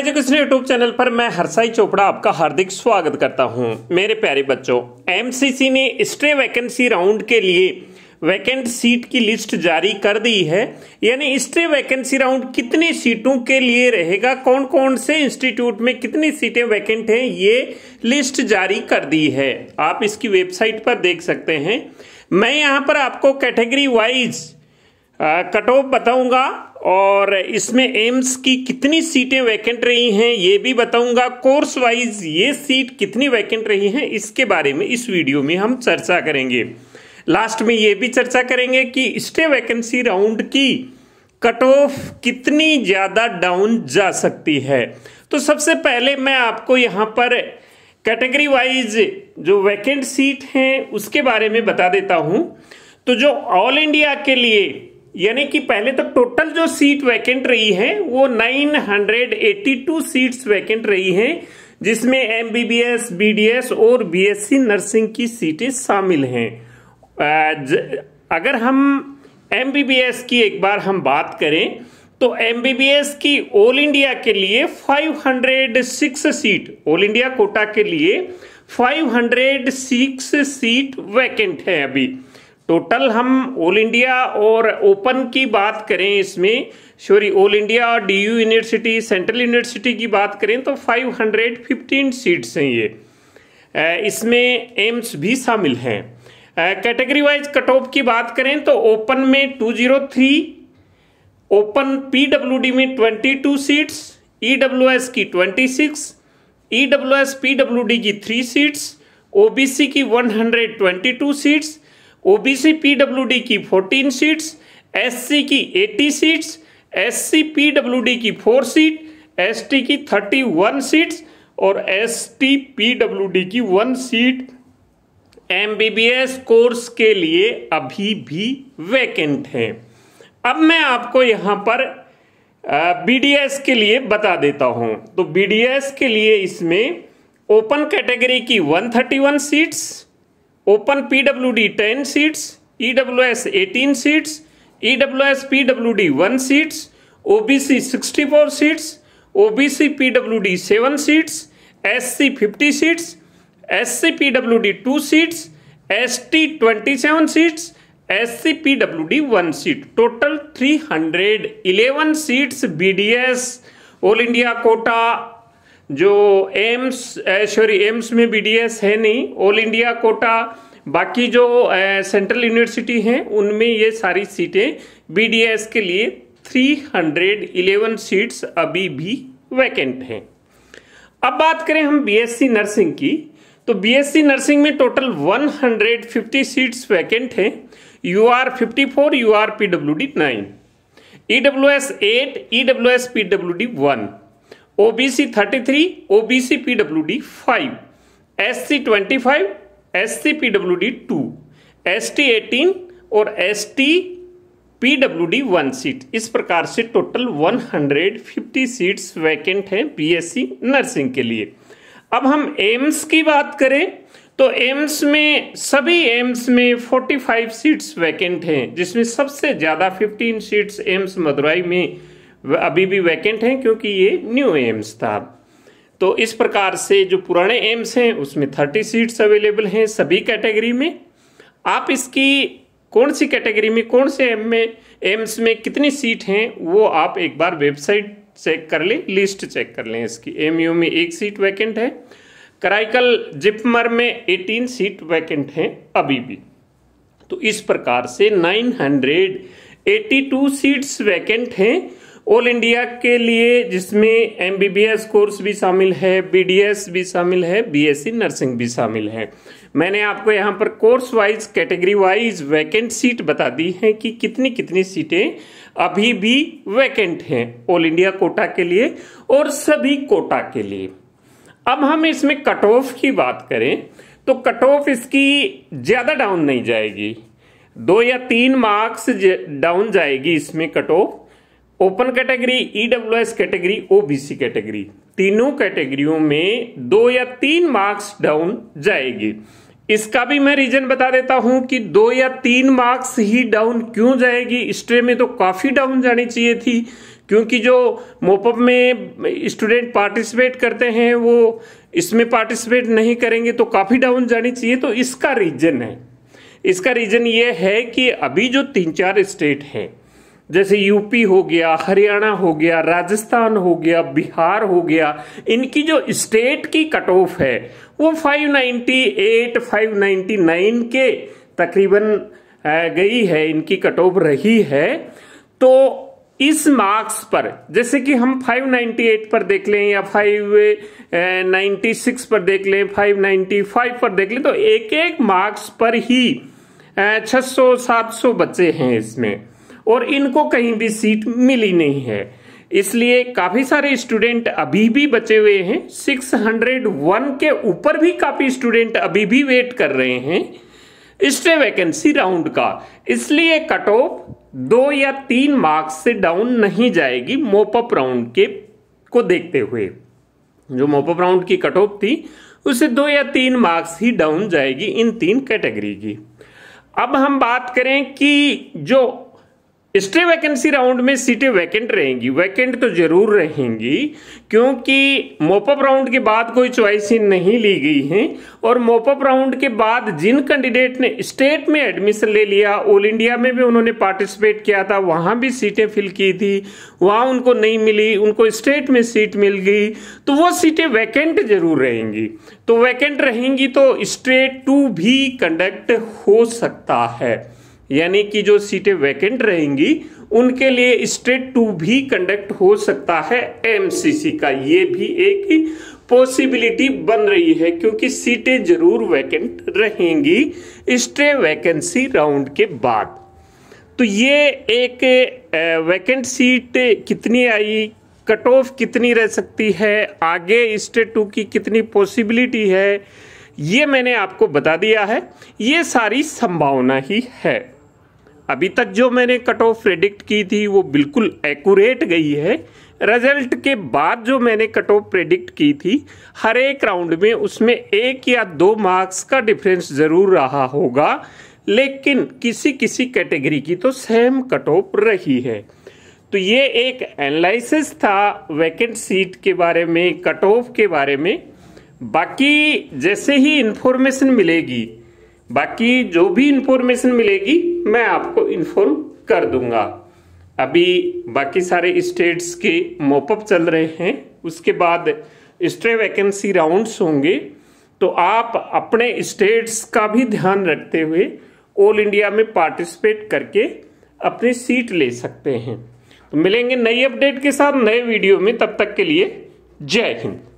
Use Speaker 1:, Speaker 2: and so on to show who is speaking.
Speaker 1: education YouTube channel पर मैं हरसाई चोपड़ा आपका हार्दिक स्वागत करता हूं मेरे प्यारे बच्चों एमसीसी ने स्ट्रे वैकेंसी राउंड के लिए वैकेंट सीट की लिस्ट जारी कर दी है यानी स्ट्रे वैकेंसी राउंड कितनी सीटों के लिए रहेगा कौन कौन से इंस्टीट्यूट में कितनी सीटें वैकेंट हैं ये लिस्ट जारी कर दी है आप इसकी वेबसाइट पर देख सकते हैं मैं यहाँ पर आपको कैटेगरी वाइज कट ऑफ बताऊंगा और इसमें एम्स की कितनी सीटें वैकेंट रही हैं ये भी बताऊंगा कोर्स वाइज ये सीट कितनी वैकेंट रही हैं इसके बारे में इस वीडियो में हम चर्चा करेंगे लास्ट में ये भी चर्चा करेंगे कि स्टे वैकेंसी राउंड की कट ऑफ कितनी ज़्यादा डाउन जा सकती है तो सबसे पहले मैं आपको यहाँ पर कैटेगरी वाइज जो वैकेंट सीट हैं उसके बारे में बता देता हूँ तो जो ऑल इंडिया के लिए यानी कि पहले तो टोटल जो सीट वैकेंट रही है वो 982 सीट्स वैकेंट रही हैं जिसमें एमबीबीएस बीडीएस और बीएससी नर्सिंग की सीटें शामिल हैं अगर हम एमबीबीएस की एक बार हम बात करें तो एमबीबीएस की ऑल इंडिया के लिए 506 सीट ऑल इंडिया कोटा के लिए 506 सीट वैकेंट है अभी टोटल तो हम ऑल इंडिया और ओपन की बात करें इसमें सॉरी ऑल इंडिया और D U university central university की बात करें तो 515 सीट्स हैं ये इसमें एम्स भी शामिल हैं कैटेगरी वाइज कट ऑफ की बात करें तो ओपन में 203 ओपन पीडब्ल्यूडी में 22 सीट्स ईडब्ल्यूएस की 26 ईडब्ल्यूएस पीडब्ल्यूडी की 3 सीट्स ओबीसी की 122 सीट्स ओबीसी पीडब्ल्यूडी की 14 सीट्स एससी की 80 सीट्स एससी पीडब्ल्यूडी की 4 सीट एसटी की 31 सीट्स और एसटी पीडब्ल्यूडी की 1 सीट एमबीबीएस कोर्स के लिए अभी भी वैकेंट है अब मैं आपको यहाँ पर बीडीएस के लिए बता देता हूँ तो बीडीएस के लिए इसमें ओपन कैटेगरी की 131 seats open P W D ten seats E W eighteen seats E W S P W D one seats OBC B sixty four seats OBC B C P W D seven seats S C fifty seats S C P W D two seats S T twenty seven seats S C P W D one seat total three hundred eleven seats B D S all India Kota जो AIIMS sorry AIIMS में BDS है नहीं all India Kota बाकी जो central university हैं उनमें ये सारी सीटें बीडीएस के लिए 311 सीट्स अभी भी वैकेंट हैं अब बात करें हम बीएससी नर्सिंग की तो बीएससी नर्सिंग में टोटल 150 सीट्स वैकेंट हैं U R fifty four U R P W D nine E W S eight E W S P W D one OBC 33 OBC PWD 5 SC 25 SC PWD 2 ST 18 और ST PWD 1 seat इस प्रकार से total 150 seats vacant हैं BSc nursing के लिए अब हम AIIMS की बात करें तो एम्स में सभी एम्स में 45 सीट्स वैकेंट हैं जिसमें सबसे ज़्यादा 15 सीट्स एम्स मदुराई में अभी भी वैकेंट हैं क्योंकि ये न्यू एम्स था तो इस प्रकार से जो पुराने एम्स हैं उसमें थर्टी सीट्स अवेलेबल हैं सभी कैटेगरी में आप इसकी कौन सी कैटेगरी में कौन से एम में एम्स में कितनी सीट हैं वो आप एक बार वेबसाइट चेक कर लें लिस्ट चेक कर लें इसकी एम में एक सीट वैकेंट है कराइकल जिपमर में एटीन सीट वैकेंट हैं अभी भी तो इस प्रकार से 982 सीट्स वैकेंट हैं ऑल इंडिया के लिए जिसमें एमबीबीएस कोर्स भी शामिल है बीडीएस भी शामिल है बीएससी नर्सिंग भी शामिल है मैंने आपको यहाँ पर course wise category wise vacant seat बता दी है कि कितनी कितनी सीटें अभी भी वैकेंट हैं ऑल इंडिया कोटा के लिए और सभी कोटा के लिए अब हम इसमें कट ऑफ की बात करें तो कट ऑफ इसकी ज़्यादा डाउन नहीं जाएगी दो या तीन मार्क्स डाउन जाएगी इसमें cut off open category S e category OBC category तीनों कैटेगरियों में दो या तीन मार्क्स डाउन जाएगी इसका भी मैं रीजन बता देता हूं कि दो या तीन मार्क्स ही डाउन क्यों जाएगी स्ट्रे में तो काफी डाउन जानी चाहिए थी क्योंकि जो मोपअप में स्टूडेंट पार्टिसिपेट करते हैं वो इसमें पार्टिसिपेट नहीं करेंगे तो काफी डाउन जानी चाहिए तो इसका रीजन है इसका रीजन ये है कि अभी जो तीन चार स्टेट हैं जैसे यूपी हो गया हरियाणा हो गया राजस्थान हो गया बिहार हो गया इनकी जो स्टेट की कट ऑफ है वो 598, 599 के तकरीबन गई है इनकी कट ऑफ रही है तो इस मार्क्स पर जैसे कि हम 598 पर देख लें या 596 पर देख लें 595 पर देख लें तो एक एक मार्क्स पर ही 600 700 बच्चे हैं इसमें और इनको कहीं भी सीट मिली नहीं है इसलिए काफ़ी सारे स्टूडेंट अभी भी बचे हुए हैं 601 के ऊपर भी काफ़ी स्टूडेंट अभी भी वेट कर रहे हैं स्टे वैकेंसी राउंड का इसलिए कट ऑफ दो या तीन मार्क्स से डाउन नहीं जाएगी मोपअप राउंड के को देखते हुए जो मोपअप राउंड की कट ऑफ थी उसे दो या तीन मार्क्स ही डाउन जाएगी इन तीन कैटेगरी की अब हम बात करें कि जो स्ट्रे वैकेंसी राउंड में सीटें वैकेंट रहेंगी वैकेंट तो जरूर रहेंगी क्योंकि मोपअप राउंड के बाद कोई चॉइस नहीं ली गई है और मोपअप राउंड के बाद जिन कैंडिडेट ने स्टेट में एडमिशन ले लिया ऑल इंडिया में भी उन्होंने पार्टिसिपेट किया था वहां भी सीटें फिल की थी वहां उनको नहीं मिली उनको स्टेट में सीट मिल गई तो वो सीटें वैकेंट जरूर रहेंगी तो वैकेंट रहेंगी तो स्ट्रेट टू भी कंडक्ट हो सकता है यानी कि जो सीटें वैकेंट रहेंगी उनके लिए स्टेट टू भी कंडक्ट हो सकता है एमसीसी का ये भी एक पॉसिबिलिटी बन रही है क्योंकि सीटें जरूर वैकेंट रहेंगी स्टे वैकेंसी राउंड के बाद तो ये एक वैकेंट सीट कितनी आई कट ऑफ कितनी रह सकती है आगे स्टे टू की कितनी पॉसिबिलिटी है ये मैंने आपको बता दिया है ये सारी संभावना ही है अभी तक जो मैंने कट ऑफ प्रेडिक्ट की थी वो बिल्कुल एक्यूरेट गई है रिजल्ट के बाद जो मैंने कट ऑफ प्रेडिक्ट की थी हर एक राउंड में उसमें एक या दो मार्क्स का डिफरेंस ज़रूर रहा होगा लेकिन किसी किसी कैटेगरी की तो सेम कट ऑफ रही है तो ये एक एनालिसिस था वैकेंट सीट के बारे में कट ऑफ के बारे में बाकी जैसे ही इन्फॉर्मेशन मिलेगी बाकी जो भी इंफॉर्मेशन मिलेगी मैं आपको इन्फॉर्म कर दूंगा अभी बाकी सारे स्टेट्स के मोपअप चल रहे हैं उसके बाद स्ट्रे वैकेंसी राउंड्स होंगे तो आप अपने स्टेट्स का भी ध्यान रखते हुए ऑल इंडिया में पार्टिसिपेट करके अपनी सीट ले सकते हैं तो मिलेंगे नई अपडेट के साथ नए वीडियो में तब तक के लिए जय हिंद